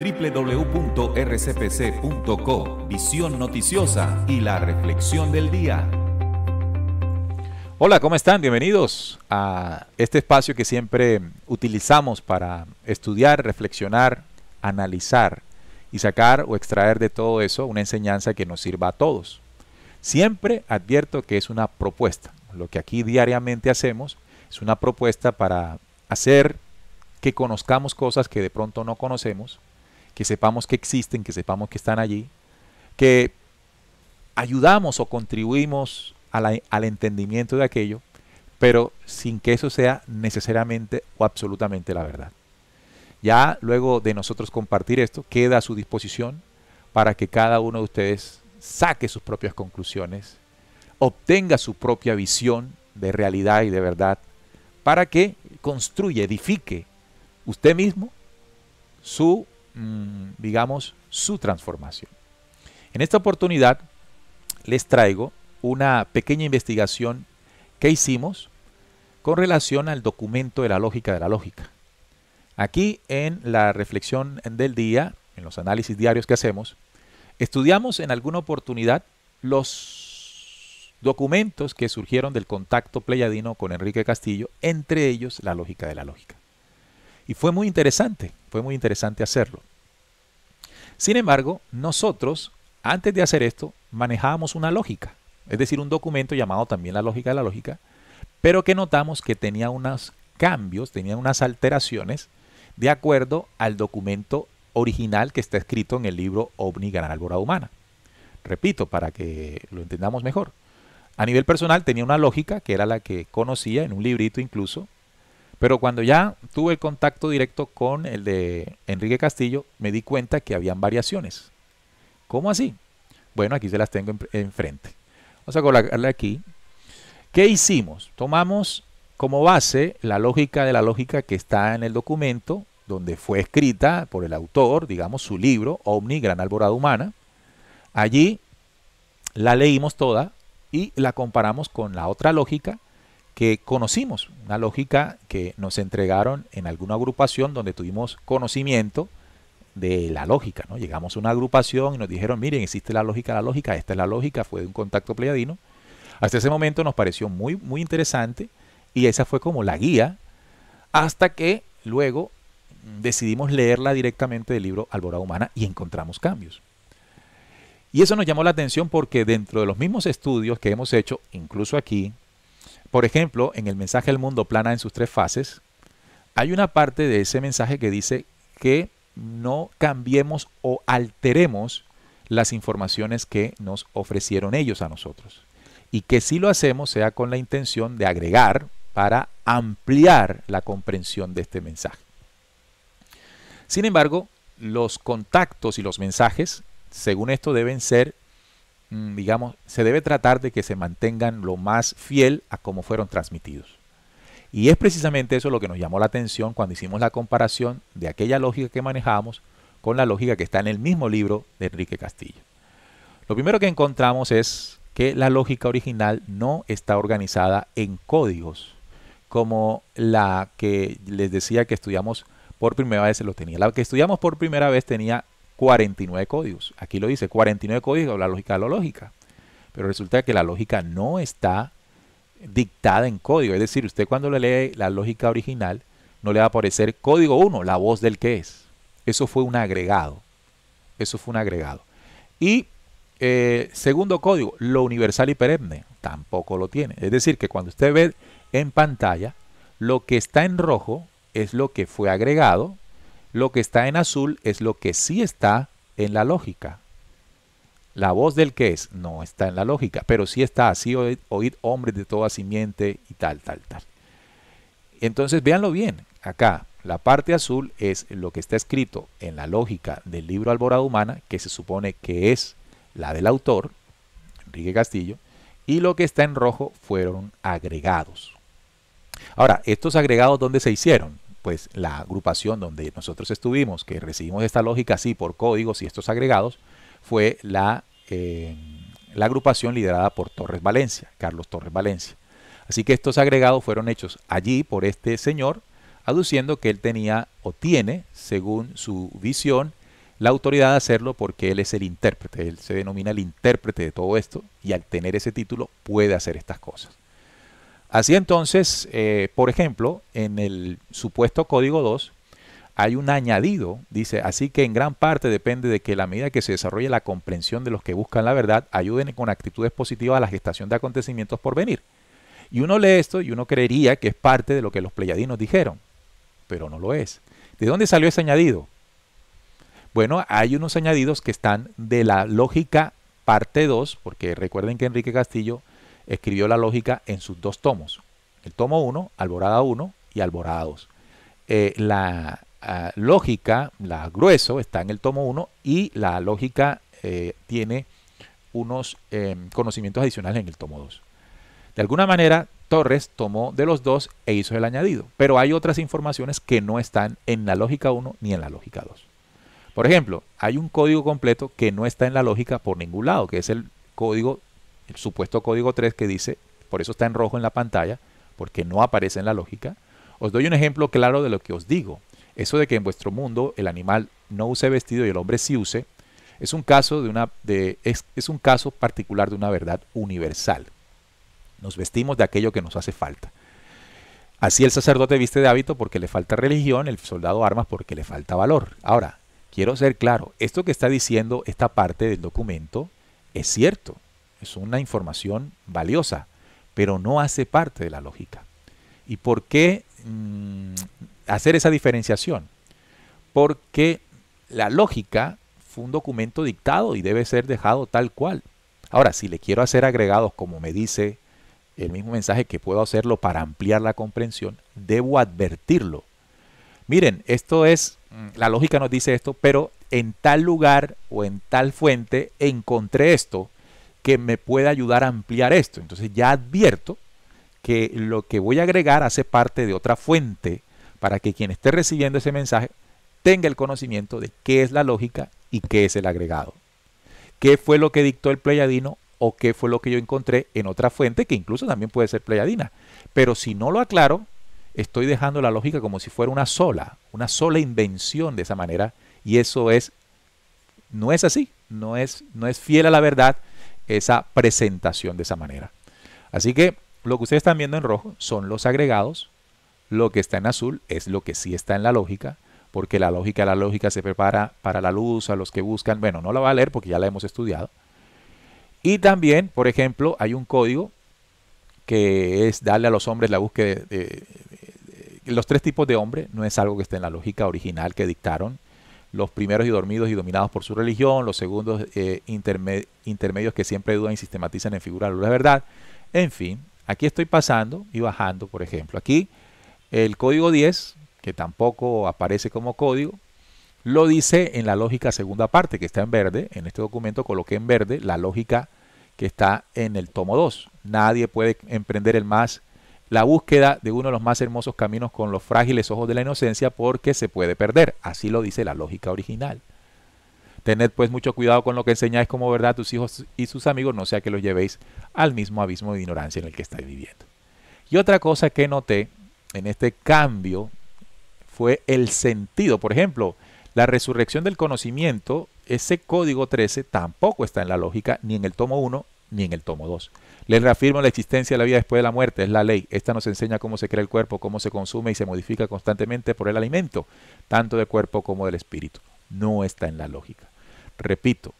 www.rcpc.co, Visión Noticiosa y la Reflexión del Día. Hola, ¿cómo están? Bienvenidos a este espacio que siempre utilizamos para estudiar, reflexionar, analizar y sacar o extraer de todo eso una enseñanza que nos sirva a todos. Siempre advierto que es una propuesta. Lo que aquí diariamente hacemos es una propuesta para hacer que conozcamos cosas que de pronto no conocemos, que sepamos que existen, que sepamos que están allí, que ayudamos o contribuimos al entendimiento de aquello, pero sin que eso sea necesariamente o absolutamente la verdad. Ya luego de nosotros compartir esto, queda a su disposición para que cada uno de ustedes saque sus propias conclusiones, obtenga su propia visión de realidad y de verdad, para que construya, edifique usted mismo su Mm, digamos, su transformación. En esta oportunidad les traigo una pequeña investigación que hicimos con relación al documento de la lógica de la lógica. Aquí en la reflexión del día, en los análisis diarios que hacemos, estudiamos en alguna oportunidad los documentos que surgieron del contacto pleiadino con Enrique Castillo, entre ellos la lógica de la lógica. Y fue muy interesante, fue muy interesante hacerlo. Sin embargo, nosotros, antes de hacer esto, manejábamos una lógica, es decir, un documento llamado también la lógica de la lógica, pero que notamos que tenía unos cambios, tenía unas alteraciones de acuerdo al documento original que está escrito en el libro OVNI Gran Humana. Repito, para que lo entendamos mejor. A nivel personal tenía una lógica que era la que conocía en un librito incluso, pero cuando ya tuve el contacto directo con el de Enrique Castillo, me di cuenta que habían variaciones. ¿Cómo así? Bueno, aquí se las tengo enfrente. Vamos a colocarle aquí. ¿Qué hicimos? Tomamos como base la lógica de la lógica que está en el documento, donde fue escrita por el autor, digamos, su libro, Omni, Gran Alborada Humana. Allí la leímos toda y la comparamos con la otra lógica que conocimos, una lógica que nos entregaron en alguna agrupación donde tuvimos conocimiento de la lógica, ¿no? Llegamos a una agrupación y nos dijeron, miren, existe la lógica, la lógica, esta es la lógica, fue de un contacto pleiadino. Hasta ese momento nos pareció muy, muy interesante y esa fue como la guía hasta que luego decidimos leerla directamente del libro Alborada Humana y encontramos cambios. Y eso nos llamó la atención porque dentro de los mismos estudios que hemos hecho, incluso aquí, por ejemplo, en el mensaje El mundo plana en sus tres fases, hay una parte de ese mensaje que dice que no cambiemos o alteremos las informaciones que nos ofrecieron ellos a nosotros. Y que si lo hacemos sea con la intención de agregar para ampliar la comprensión de este mensaje. Sin embargo, los contactos y los mensajes, según esto, deben ser Mm, digamos, se debe tratar de que se mantengan lo más fiel a cómo fueron transmitidos. Y es precisamente eso lo que nos llamó la atención cuando hicimos la comparación de aquella lógica que manejamos con la lógica que está en el mismo libro de Enrique Castillo. Lo primero que encontramos es que la lógica original no está organizada en códigos, como la que les decía que estudiamos por primera vez se lo tenía. La que estudiamos por primera vez tenía 49 códigos. Aquí lo dice, 49 códigos, la lógica de la lógica. Pero resulta que la lógica no está dictada en código. Es decir, usted cuando le lee la lógica original, no le va a aparecer código 1, la voz del que es. Eso fue un agregado. Eso fue un agregado. Y eh, segundo código, lo universal y perenne, tampoco lo tiene. Es decir, que cuando usted ve en pantalla, lo que está en rojo es lo que fue agregado lo que está en azul es lo que sí está en la lógica. La voz del que es no está en la lógica, pero sí está así, oíd, hombres de toda simiente y tal, tal, tal. Entonces véanlo bien, acá la parte azul es lo que está escrito en la lógica del libro Alborada Humana, que se supone que es la del autor, Enrique Castillo, y lo que está en rojo fueron agregados. Ahora, ¿estos agregados dónde se hicieron? pues la agrupación donde nosotros estuvimos, que recibimos esta lógica así por códigos y estos agregados, fue la, eh, la agrupación liderada por Torres Valencia, Carlos Torres Valencia. Así que estos agregados fueron hechos allí por este señor, aduciendo que él tenía o tiene, según su visión, la autoridad de hacerlo porque él es el intérprete, él se denomina el intérprete de todo esto y al tener ese título puede hacer estas cosas. Así entonces, eh, por ejemplo, en el supuesto código 2 hay un añadido, dice, así que en gran parte depende de que la medida que se desarrolle la comprensión de los que buscan la verdad, ayuden con actitudes positivas a la gestación de acontecimientos por venir. Y uno lee esto y uno creería que es parte de lo que los pleyadinos dijeron, pero no lo es. ¿De dónde salió ese añadido? Bueno, hay unos añadidos que están de la lógica parte 2, porque recuerden que Enrique Castillo escribió la lógica en sus dos tomos, el tomo 1, Alborada 1 y Alborada 2. Eh, la ah, lógica, la grueso, está en el tomo 1 y la lógica eh, tiene unos em, conocimientos adicionales en el tomo 2. De alguna manera, Torres tomó de los dos e hizo el añadido, pero hay otras informaciones que no están en la lógica 1 ni en la lógica 2. Por ejemplo, hay un código completo que no está en la lógica por ningún lado, que es el código el supuesto código 3 que dice, por eso está en rojo en la pantalla, porque no aparece en la lógica. Os doy un ejemplo claro de lo que os digo. Eso de que en vuestro mundo el animal no use vestido y el hombre sí use, es un caso, de una, de, es, es un caso particular de una verdad universal. Nos vestimos de aquello que nos hace falta. Así el sacerdote viste de hábito porque le falta religión, el soldado armas porque le falta valor. Ahora, quiero ser claro, esto que está diciendo esta parte del documento es cierto es una información valiosa, pero no hace parte de la lógica. ¿Y por qué mm, hacer esa diferenciación? Porque la lógica fue un documento dictado y debe ser dejado tal cual. Ahora, si le quiero hacer agregados, como me dice el mismo mensaje, que puedo hacerlo para ampliar la comprensión, debo advertirlo. Miren, esto es, mm, la lógica nos dice esto, pero en tal lugar o en tal fuente encontré esto que me pueda ayudar a ampliar esto. Entonces ya advierto que lo que voy a agregar hace parte de otra fuente para que quien esté recibiendo ese mensaje tenga el conocimiento de qué es la lógica y qué es el agregado. ¿Qué fue lo que dictó el pleiadino o qué fue lo que yo encontré en otra fuente que incluso también puede ser pleiadina? Pero si no lo aclaro, estoy dejando la lógica como si fuera una sola, una sola invención de esa manera y eso es no es así, no es no es fiel a la verdad esa presentación de esa manera. Así que lo que ustedes están viendo en rojo son los agregados, lo que está en azul es lo que sí está en la lógica, porque la lógica, la lógica se prepara para la luz, a los que buscan, bueno, no la va a leer porque ya la hemos estudiado. Y también, por ejemplo, hay un código que es darle a los hombres la búsqueda de, los tres tipos de hombre, no es algo que esté en la lógica original que dictaron los primeros y dormidos y dominados por su religión, los segundos eh, intermedios que siempre dudan y sistematizan en figura la verdad. En fin, aquí estoy pasando y bajando, por ejemplo. Aquí el código 10, que tampoco aparece como código, lo dice en la lógica segunda parte, que está en verde. En este documento coloqué en verde la lógica que está en el tomo 2. Nadie puede emprender el más la búsqueda de uno de los más hermosos caminos con los frágiles ojos de la inocencia porque se puede perder. Así lo dice la lógica original. Tened pues mucho cuidado con lo que enseñáis como verdad a tus hijos y sus amigos, no sea que los llevéis al mismo abismo de ignorancia en el que estáis viviendo. Y otra cosa que noté en este cambio fue el sentido. Por ejemplo, la resurrección del conocimiento, ese código 13 tampoco está en la lógica ni en el tomo 1 ni en el tomo 2. Les reafirmo la existencia de la vida después de la muerte, es la ley. Esta nos enseña cómo se crea el cuerpo, cómo se consume y se modifica constantemente por el alimento, tanto del cuerpo como del espíritu. No está en la lógica. Repito,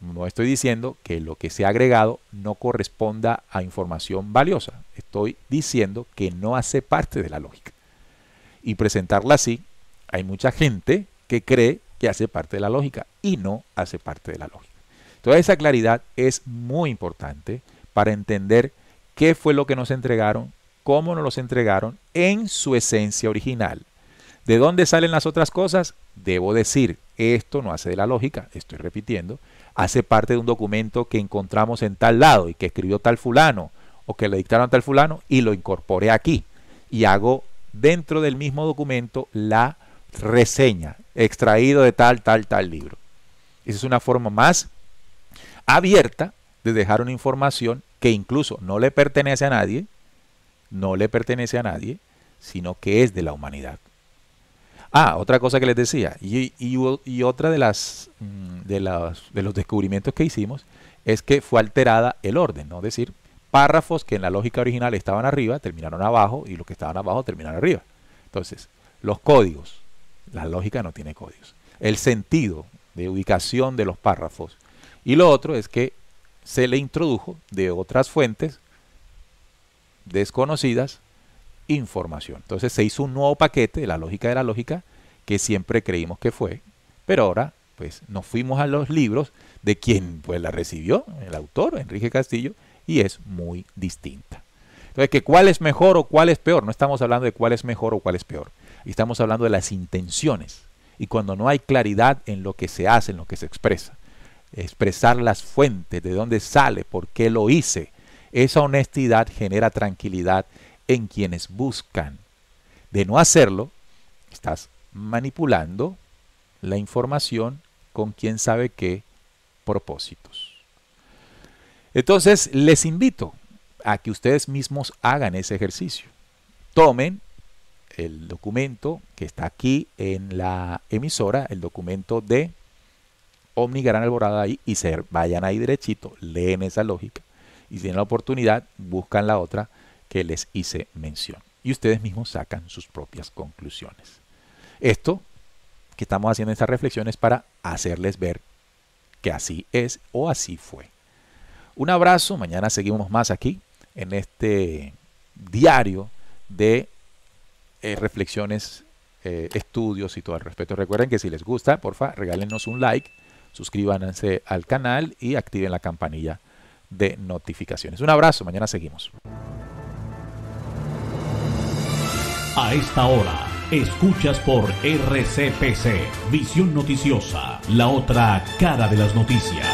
no estoy diciendo que lo que se ha agregado no corresponda a información valiosa. Estoy diciendo que no hace parte de la lógica. Y presentarla así, hay mucha gente que cree que hace parte de la lógica y no hace parte de la lógica. Toda esa claridad es muy importante para entender qué fue lo que nos entregaron, cómo nos los entregaron en su esencia original. ¿De dónde salen las otras cosas? Debo decir, esto no hace de la lógica, estoy repitiendo, hace parte de un documento que encontramos en tal lado y que escribió tal fulano o que le dictaron tal fulano y lo incorporé aquí y hago dentro del mismo documento la reseña, extraído de tal, tal, tal libro. Esa es una forma más abierta de dejar una información que incluso no le pertenece a nadie, no le pertenece a nadie, sino que es de la humanidad. Ah, otra cosa que les decía, y, y, otra de las, mm, de las, de los descubrimientos que hicimos es que fue alterada el orden, ¿no? es decir, párrafos que en la lógica original estaban arriba terminaron abajo y los que estaban abajo terminaron arriba. Entonces, los códigos, la lógica no tiene códigos. El sentido de ubicación de los párrafos y lo otro es que se le introdujo de otras fuentes desconocidas información. Entonces se hizo un nuevo paquete de la lógica de la lógica que siempre creímos que fue, pero ahora pues nos fuimos a los libros de quien pues la recibió, el autor, Enrique Castillo, y es muy distinta. Entonces, que cuál es mejor o cuál es peor, no estamos hablando de cuál es mejor o cuál es peor, estamos hablando de las intenciones. Y cuando no hay claridad en lo que se hace, en lo que se expresa, expresar las fuentes, de dónde sale, por qué lo hice. Esa honestidad genera tranquilidad en quienes buscan. De no hacerlo, estás manipulando la información con quién sabe qué propósitos. Entonces, les invito a que ustedes mismos hagan ese ejercicio. Tomen el documento que está aquí en la emisora, el documento de Omni Gran Alborada ahí y ser vayan ahí derechito, leen esa lógica y si tienen la oportunidad, buscan la otra que les hice mención. Y ustedes mismos sacan sus propias conclusiones. Esto que estamos haciendo estas reflexiones para hacerles ver que así es o así fue. Un abrazo, mañana seguimos más aquí en este diario de eh, reflexiones, eh, estudios y todo al respecto. Recuerden que si les gusta, porfa, regálenos un like suscríbanse al canal y activen la campanilla de notificaciones. Un abrazo, mañana seguimos. A esta hora, escuchas por RCPC, Visión Noticiosa, la otra cara de las noticias.